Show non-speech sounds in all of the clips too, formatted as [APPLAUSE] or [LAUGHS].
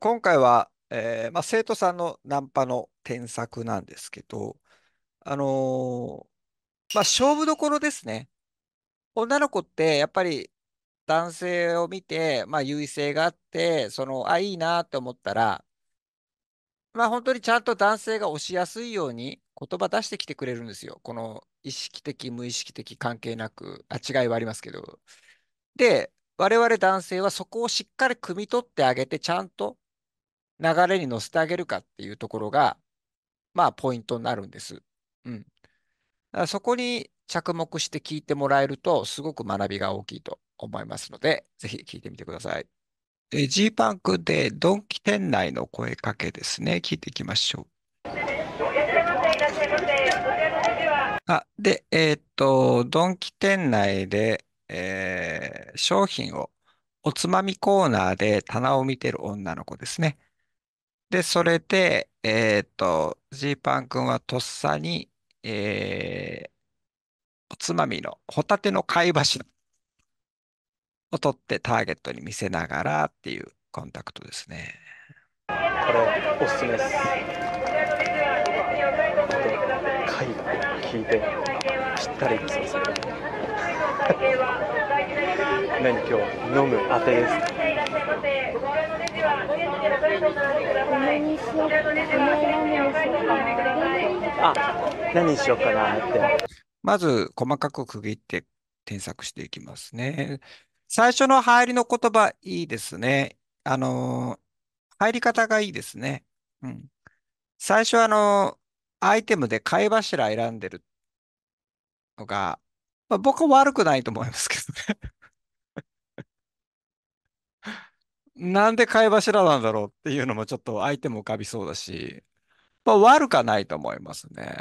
今回は、えーまあ、生徒さんのナンパの添削なんですけど、あのー、まあ、勝負どころですね。女の子ってやっぱり男性を見て、まあ、優位性があって、その、あ、いいなと思ったら、まあ、本当にちゃんと男性が押しやすいように言葉出してきてくれるんですよ。この意識的、無意識的関係なく、あ、違いはありますけど。で、我々男性はそこをしっかり汲み取ってあげて、ちゃんと流れに乗せてあげるかっていうところが、まあ、ポイントになるんです。うん。だからそこに着目して聞いてもらえると、すごく学びが大きいと思いますので、ぜひ聞いてみてください。G パンクでドンキ店内の声かけですね。聞いていきましょう。あ、で、えっ、と、ドンキ店内で、えー、商品をおつまみコーナーで棚を見てる女の子ですね。で、それで、えっと、ジーパン君はとっさに、えー、おつまみのホタテの貝柱を取ってターゲットに見せながらっていうコンタクトですね。これ、おすすめです。貝が効いて、ぴったりですよ、それ。[LAUGHS] 何今日、飲むあてです。あ、何しようかなって。まず、細かく区切って添削していきますね。最初の入りの言葉、いいですね。あの、入り方がいいですね。うん。最初、あの、アイテムで貝柱選んでるのが、まあ、僕は悪くないと思いますけなんで貝柱なんだろうっていうのもちょっと相手も浮かびそうだし、まあ、悪かないと思いますね。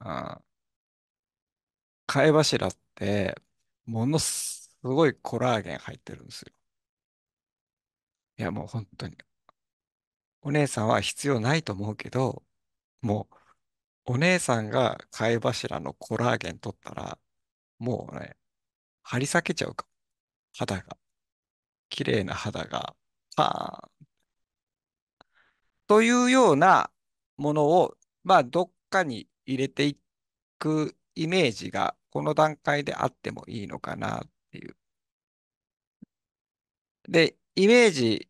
うん。貝柱って、ものすごいコラーゲン入ってるんですよ。いや、もう本当に。お姉さんは必要ないと思うけど、もう、お姉さんが貝柱のコラーゲン取ったら、もうね、張り裂けちゃうか肌が。綺麗な肌がパあ。というようなものを、まあ、どっかに入れていくイメージが、この段階であってもいいのかなっていう。で、イメージ、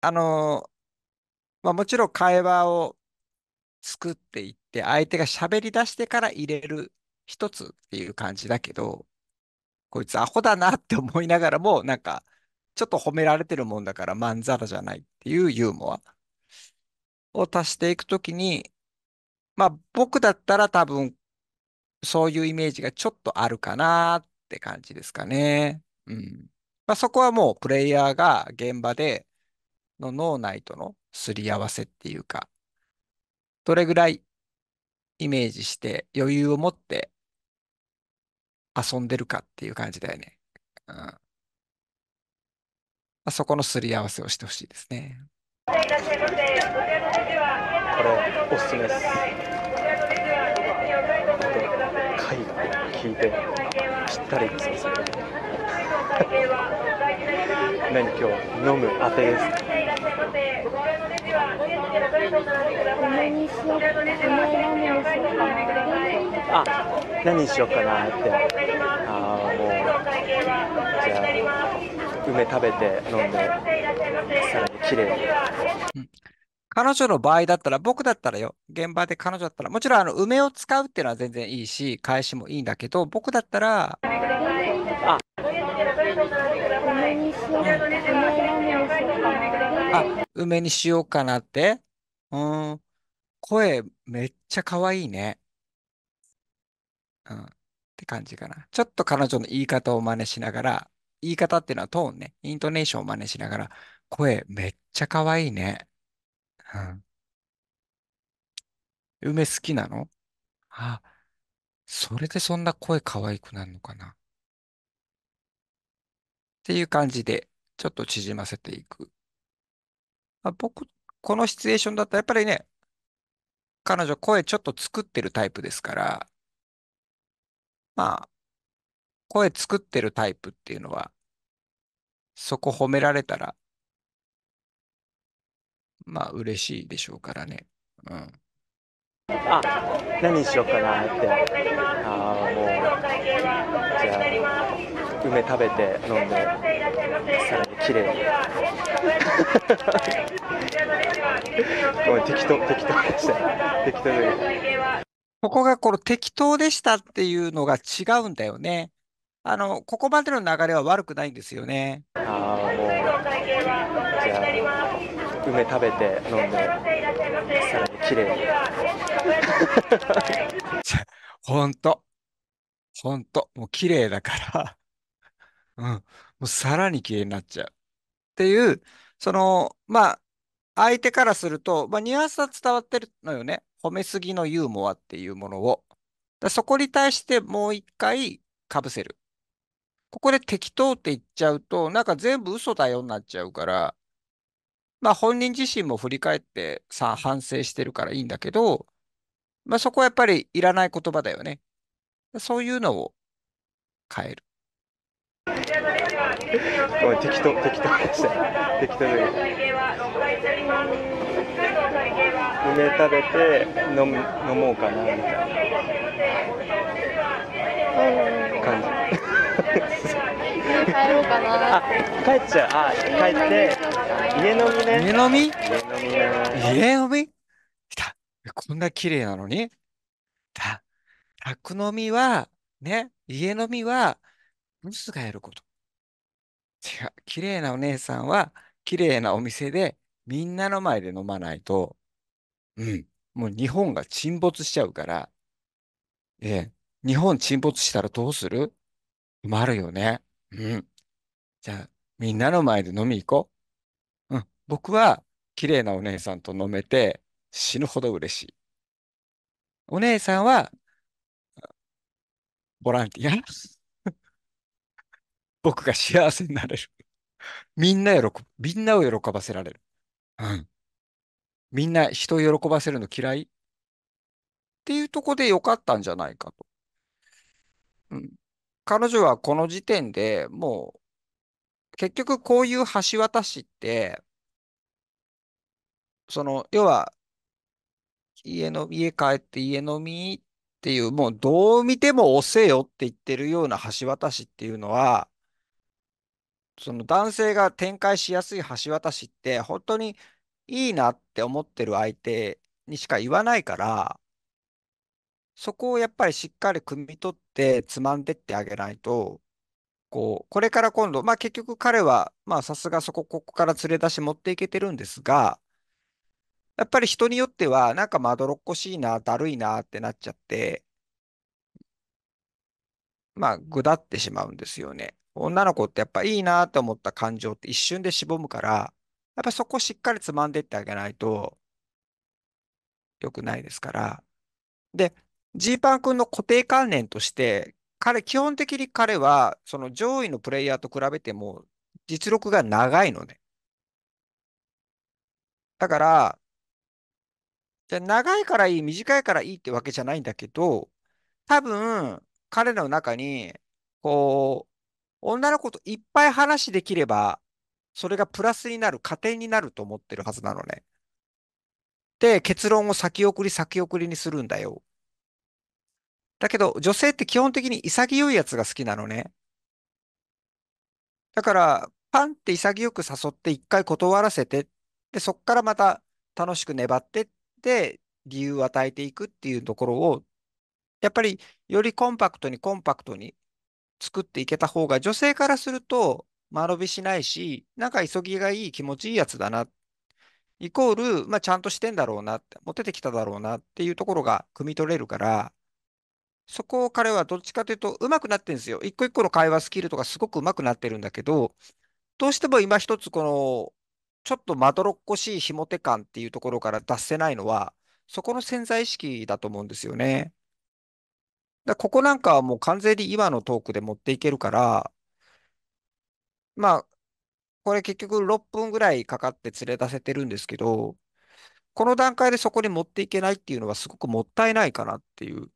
あの、まあ、もちろん会話を作っていって、相手が喋り出してから入れる一つっていう感じだけど、こいつアホだなって思いながらも、なんか、ちょっと褒められてるもんだからまんざらじゃないっていうユーモアを足していくときに、まあ僕だったら多分そういうイメージがちょっとあるかなって感じですかね。うん。まあそこはもうプレイヤーが現場での脳内とのすり合わせっていうか、どれぐらいイメージして余裕を持って遊んでるかっていう感じだよね。うんまあ、そこのすり合わせをしてほしいですね。これ、おすすめです。会を聞いて、ぴったりですよ、何今日飲むあてですあ、何にしようかなって。ああ、もう。じゃあ。梅食べて飲んで、さらに綺麗に、うん。彼女の場合だったら、僕だったらよ、現場で彼女だったら、もちろんあの梅を使うっていうのは全然いいし、返しもいいんだけど、僕だったら、あ、あ、梅にしようかなって。うん。声めっちゃ可愛いね。うん。って感じかな。ちょっと彼女の言い方を真似しながら、言い方っていうのはトーンね、イントネーションを真似しながら、声めっちゃ可愛いね。うん。梅好きなのあ、それでそんな声可愛くなるのかな。っていう感じで、ちょっと縮ませていく。あ、僕、このシチュエーションだったらやっぱりね、彼女声ちょっと作ってるタイプですから、まあ、声作ってるタイプっていうのは、そこ褒められたら、まあ嬉しいでしょうからね。うん。あ、何しようかなって。ああ、もう、じゃあ、梅食べて飲んで、さらに綺麗に。ごめん、適当、適当でした。適当で。ここがこの適当でしたっていうのが違うんだよね。あの、ここまでの流れは悪くないんですよね。ああ、もう。じゃあ、梅食べて飲んで、さらに綺麗に。ほんと。ほんと。もう綺麗だから [LAUGHS] うん。もうさらに綺麗になっちゃう。っていう、その、まあ、相手からすると、まあ、ニュアンスは伝わってるのよね。褒めすぎのユーモアっていうものを。そこに対してもう一回かぶせる。ここで適当って言っちゃうと、なんか全部嘘だよになっちゃうから、まあ本人自身も振り返ってさ、反省してるからいいんだけど、まあそこはやっぱりいらない言葉だよね。そういうのを変える。ごめん適当適当でした適当で梅食べて飲飲もうかなみたいな感じ帰ろうかな。帰っちゃう。あ、帰って。家飲みね。家飲み家飲みた、こんな綺麗なのにた、宅飲みは、ね、家飲みは、ブスがやること。違う。綺麗なお姉さんは、綺麗なお店で、みんなの前で飲まないと、うん、もう日本が沈没しちゃうから、ええ、日本沈没したらどうする困るよね。うん。じゃあ、みんなの前で飲み行こう。うん。僕は、綺麗なお姉さんと飲めて、死ぬほど嬉しい。お姉さんは、ボランティア。[LAUGHS] 僕が幸せになれる。みんな喜ぶ。みんなを喜ばせられる。うん。みんな人を喜ばせるの嫌いっていうとこでよかったんじゃないかと。うん。彼女はこの時点でもう、結局こういう橋渡しって、その、要は、家の、家帰って家飲みっていう、もうどう見ても押せよって言ってるような橋渡しっていうのは、その男性が展開しやすい橋渡しって、本当にいいなって思ってる相手にしか言わないから、そこをやっぱりしっかり汲み取っってつまんでってあげないと、こう、これから今度、まあ結局彼は、まあさすがそこ、ここから連れ出し持っていけてるんですが、やっぱり人によっては、なんかまどろっこしいな、だるいなってなっちゃって、まあ、ぐだってしまうんですよね。女の子ってやっぱいいなと思った感情って一瞬でしぼむから、やっぱそこしっかりつまんでってあげないと良くないですから。で、ジーパン君の固定観念として、彼、基本的に彼は、その上位のプレイヤーと比べても、実力が長いのね。だから、じゃ長いからいい、短いからいいってわけじゃないんだけど、多分、彼の中に、こう、女の子といっぱい話できれば、それがプラスになる、加点になると思ってるはずなのね。で、結論を先送り先送りにするんだよ。だけど、女性って基本的に潔いやつが好きなのね。だから、パンって潔く誘って一回断らせて、で、そこからまた楽しく粘ってって、理由を与えていくっていうところを、やっぱりよりコンパクトにコンパクトに作っていけた方が、女性からすると間延びしないし、なんか急ぎがいい気持ちいいやつだな。イコール、まあ、ちゃんとしてんだろうなって、モテてきただろうなっていうところが汲み取れるから、そこを彼はどっちかというと上手くなってるんですよ。一個一個の会話スキルとかすごく上手くなってるんだけど、どうしても今一つこの、ちょっとまどろっこしいひも手感っていうところから出せないのは、そこの潜在意識だと思うんですよね。だここなんかはもう完全に今のトークで持っていけるから、まあ、これ結局6分ぐらいかかって連れ出せてるんですけど、この段階でそこに持っていけないっていうのはすごくもったいないかなっていう。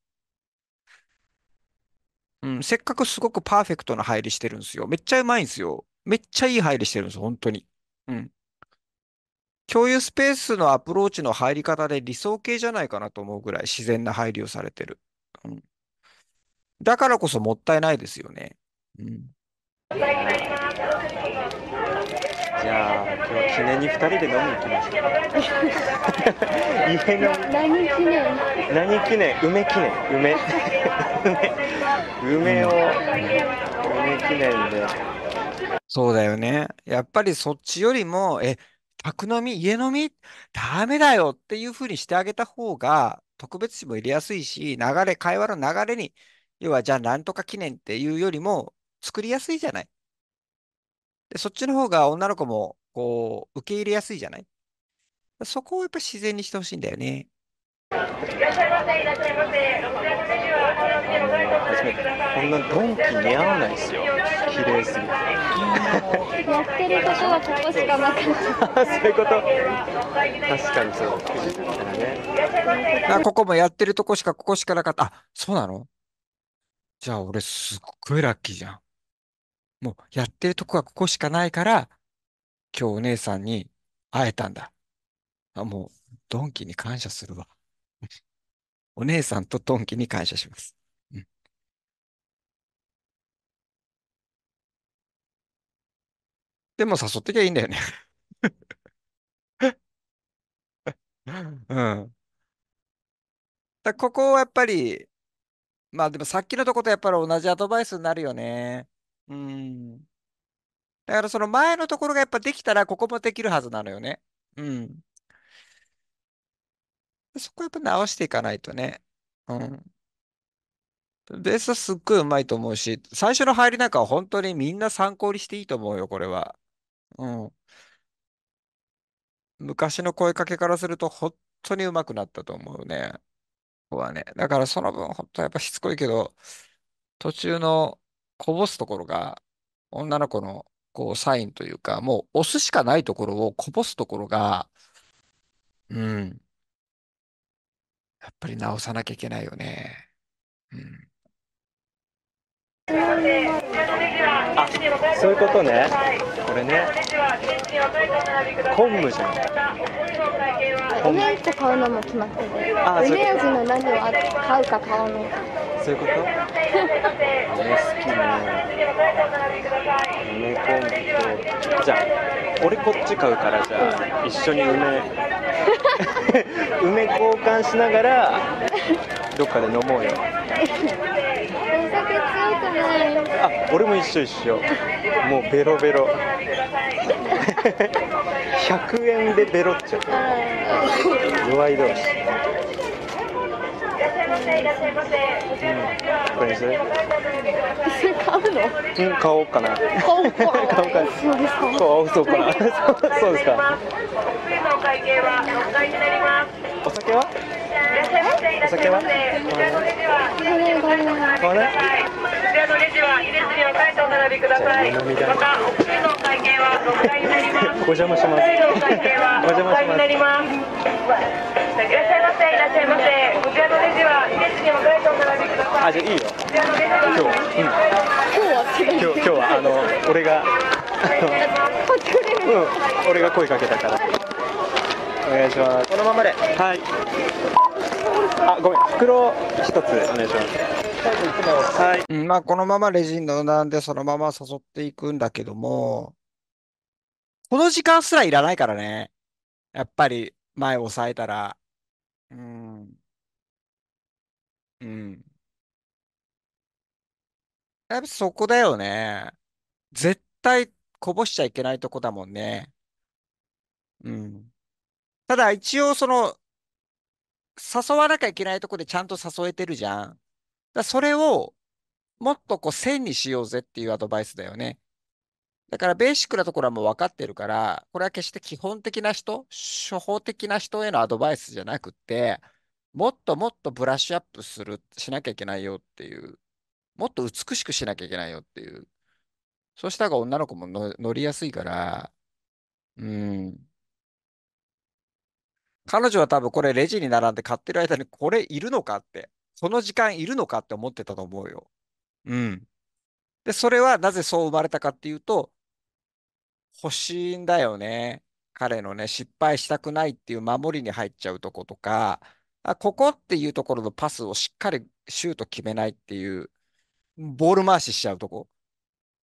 うん、せっかくすごくパーフェクトな入りしてるんですよ。めっちゃうまいんですよ。めっちゃいい入りしてるんです、本当に。うん。共有スペースのアプローチの入り方で理想形じゃないかなと思うぐらい自然な配慮をされてる。うん、だからこそもったいないですよね。うんじゃあ今日記念に二人で飲みに行きましょう家飲何記念何記念梅記念梅梅を、うん、梅記念でそうだよねやっぱりそっちよりもえ宅飲み家飲みダメだよっていうふうにしてあげた方が特別視も入れやすいし流れ会話の流れに要はじゃあなんとか記念っていうよりも作りやすいじゃないで、そっちの方が女の子も、こう、受け入れやすいじゃないそこをやっぱり自然にしてほしいんだよね。いらっしゃいませ、いらっしゃいませ。こんなドンキ似合わないですよ。綺麗すぎて。やってることはここしかなかった。[LAUGHS] そういうこと。確かにそう。ね、あここもやってるとこしかここしかなかった。あ、そうなのじゃあ俺すっごいラッキーじゃん。もうやってるとこはここしかないから、今日お姉さんに会えたんだ。あ、もう、ドンキに感謝するわ。[LAUGHS] お姉さんとドンキに感謝します。でも誘ってきゃいいんだよね [LAUGHS] うん。だここはやっぱり、まあでもさっきのとことやっぱり同じアドバイスになるよね。うん。だからその前のところがやっぱできたら、ここもできるはずなのよね。うん。そこやっぱ直していかないとね。うん。ベースはすっごいうまいと思うし、最初の入りなんかは本当にみんな参考にしていいと思うよ、これは。うん。昔の声かけからすると本当にうまくなったと思うね。ここはね。だからその分本当はやっぱしつこいけど、途中のこぼすところが、女の子のこうサインというか、もう押すしかないところをこぼすところが、うん、やっぱり直さなきゃいけないよね。うん。あ、そういうことね。これね。昆布じゃん。お面って買うのも決まってる。あ、う。イメの何を買うか買わないか。そういうことね好きね梅ン布とじゃあ俺こっち買うからじゃあ一緒に梅 [LAUGHS] 梅交換しながらどっかで飲もうよあ俺も一緒一緒もうベロベロ100 [LAUGHS] 円でベロっちゃう弱い同士これにする買うのうん、買おうかな買おうかな買おうかなうかなそうですかのお会計は6になりますお酒はこちらのレジは入れ買いにお買いとお並びくださいまたおのお会計は6になりますお邪魔しますおになりますさいらっしゃいませいらっしゃいませこちらのレジは施設にも書いてお並びくださいあじゃいいよ今日うん、今日は今日今日はあの俺が [LAUGHS] うん俺が声かけたからお願いしますこのままではいあごめん袋一つお願いしますはい、うん、まあこのままレジンのなんでそのまま誘っていくんだけども、この時間すらいらないからね。やっぱり前を抑えたら。うん。うん。やっぱそこだよね。絶対こぼしちゃいけないとこだもんね。うん。ただ一応その、誘わなきゃいけないとこでちゃんと誘えてるじゃん。だそれをもっとこう線にしようぜっていうアドバイスだよね。だからベーシックなところはもう分かってるから、これは決して基本的な人、初歩的な人へのアドバイスじゃなくて、もっともっとブラッシュアップする、しなきゃいけないよっていう、もっと美しくしなきゃいけないよっていう。そうした方が女の子も乗りやすいから、うん。彼女は多分これレジに並んで買ってる間にこれいるのかって、その時間いるのかって思ってたと思うよ。うん。で、それはなぜそう生まれたかっていうと、欲しいんだよね。彼のね、失敗したくないっていう守りに入っちゃうとことか、あここっていうところのパスをしっかりシュート決めないっていう、ボール回ししちゃうとこ。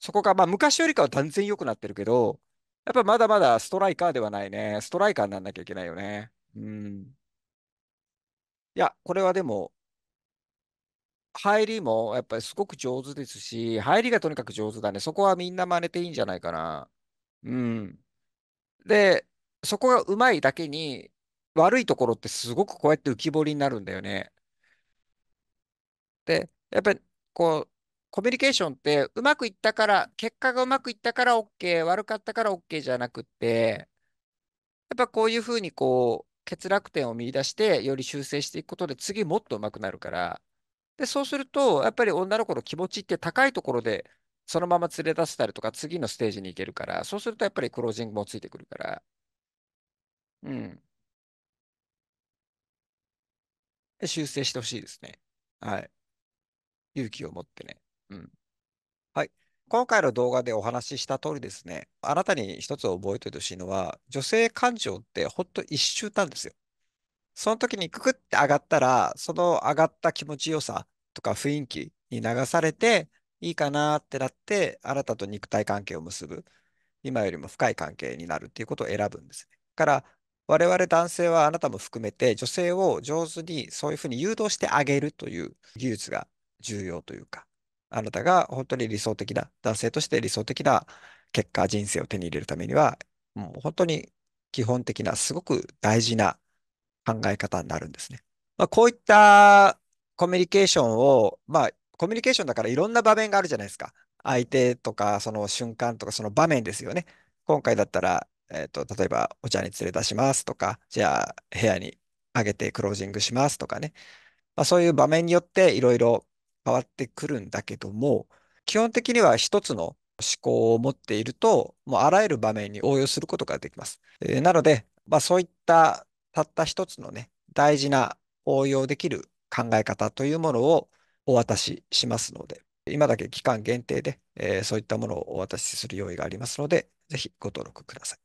そこが、まあ昔よりかは断然良くなってるけど、やっぱまだまだストライカーではないね。ストライカーにならなきゃいけないよね。うん。いや、これはでも、入りもやっぱりすごく上手ですし、入りがとにかく上手だね。そこはみんな真似ていいんじゃないかな。うん。で、そこがうまいだけに、悪いところってすごくこうやって浮き彫りになるんだよね。で、やっぱりこう、コミュニケーションってうまくいったから、結果がうまくいったから OK、悪かったから OK じゃなくって、やっぱこういうふうにこう、欠落点を見出して、より修正していくことで次もっとうまくなるから、で、そうすると、やっぱり女の子の気持ちって高いところでそのまま連れ出せたりとか、次のステージに行けるから、そうするとやっぱりクロージングもついてくるから。うん。で修正してほしいですね。はい。勇気を持ってね。うん。はい。今回の動画でお話しした通りですね、あなたに一つ覚えておいてほしいのは、女性感情ってほんと一周なんですよ。その時にククって上がったら、その上がった気持ちよさとか雰囲気に流されて、いいかなってなって、あなたと肉体関係を結ぶ、今よりも深い関係になるっていうことを選ぶんですね。から、我々男性はあなたも含めて女性を上手にそういうふうに誘導してあげるという技術が重要というか、あなたが本当に理想的な、男性として理想的な結果、人生を手に入れるためには、もう本当に基本的な、すごく大事な考え方になるんですね。まあ、こういったコミュニケーションを、まあ、コミュニケーションだからいろんな場面があるじゃないですか。相手とか、その瞬間とか、その場面ですよね。今回だったら、えっ、ー、と、例えばお茶に連れ出しますとか、じゃあ部屋にあげてクロージングしますとかね。まあ、そういう場面によっていろいろ変わってくるんだけども、基本的には一つの思考を持っていると、もうあらゆる場面に応用することができます。えー、なので、まあ、そういったたった一つのね、大事な応用できる考え方というものをお渡ししますので、今だけ期間限定で、えー、そういったものをお渡しする用意がありますので、ぜひご登録ください。